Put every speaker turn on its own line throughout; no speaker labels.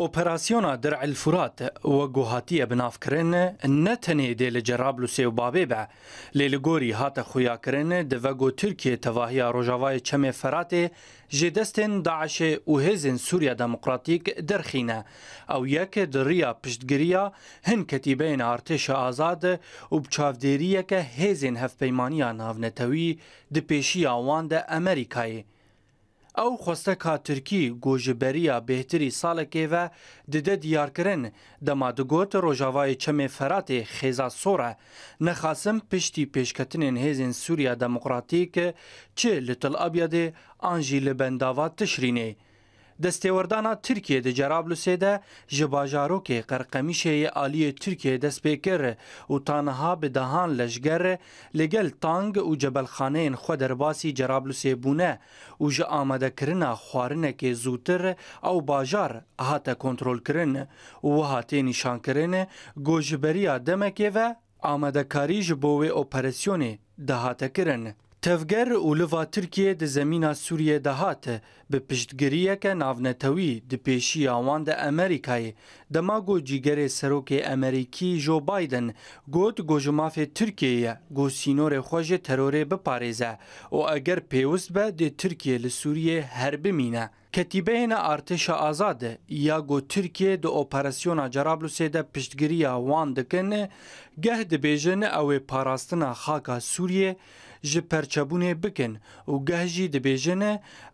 اپراسیونا درع الفرات و گوهاتی بنافکرن نه تنه دې له جرابلوسې او بابې به لګوري هاته خویا کرن د وګو ترکیه تواهی روجاوای چمه فرات جدستن داعش او هزن سوریا دموکراتیک درخینه او یک دریا پشتګریا هن کتیبین ارتش آزاد او بچاودریه که هزن هفپیمانی ناونتوی د پېشی اوان د امریکای Ew xweste ka Tirkî gojiberiya bêhtirî salekê ve dide diyarkirin dema digot Rojavayê çemê Feratê xêza sor e nexasim piştî pêşketinên hêzên Sûriya Demokratîk çi li Tel Abyadê an jî li bendava tişrînê. دەستێوەردانا ترکیە di Cerablusêde ji bajarokê qerqemişê aliyê Tirkiye dest pê kir û tanha bi dehan leşger li gel tang û cebelxaneyên xwe derbasî Cerablusê bûne û ji amadekirina xwarinekê zûtir ew bajar hate kontrolkirin û wiha tê nîşankirin gojiberiya demekê ve amadekarî ji bo wê operasyonê dahate kirin. Tevger û liva Tirkiye di zemîna Sûriye de hate bi piştgiriyeke navnetewî di pêşiya wan de Amerîkayê. Demago cîgerê serokê Amerîkî Joe Biden got gojimafê Tirkiyeye go sînorê xwe ji terorê biparêze û eger pêwist be dê Tirkiye li Sûriye herbimîne. کتیبهین ارتش آزاده یا گو ترکیه د اپراسیونا جرابلوسه ده پشتگیریا وان دکنه گه ده بیجن او پاراستنا خاکا سوریه جی پرچبونه بکن و گه جی ده بیجن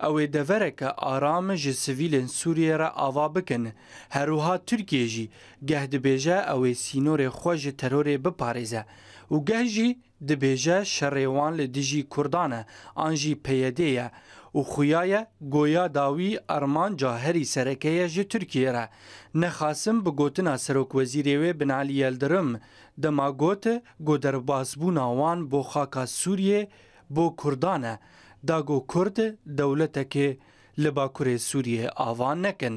او ده ورک آرام جی سویلن سوریه را آوا بکن هروها ترکیه جی گه ده بیجه او سینور خوش ترور بپارزه و گه جی دبیجه شریوان لدیجی کردانه آنجی پیدهیه û xuyaye goya dawî armanca herî serekeye ji Tirkiye re nexasim bi gotina serokwezîrê wê binalî Yeldirim dema got goderbazbûna wan bo xaka Sûriyê bo Kurdan e da got Kurd dewletekê li bakurê Sûriyê avan nekin.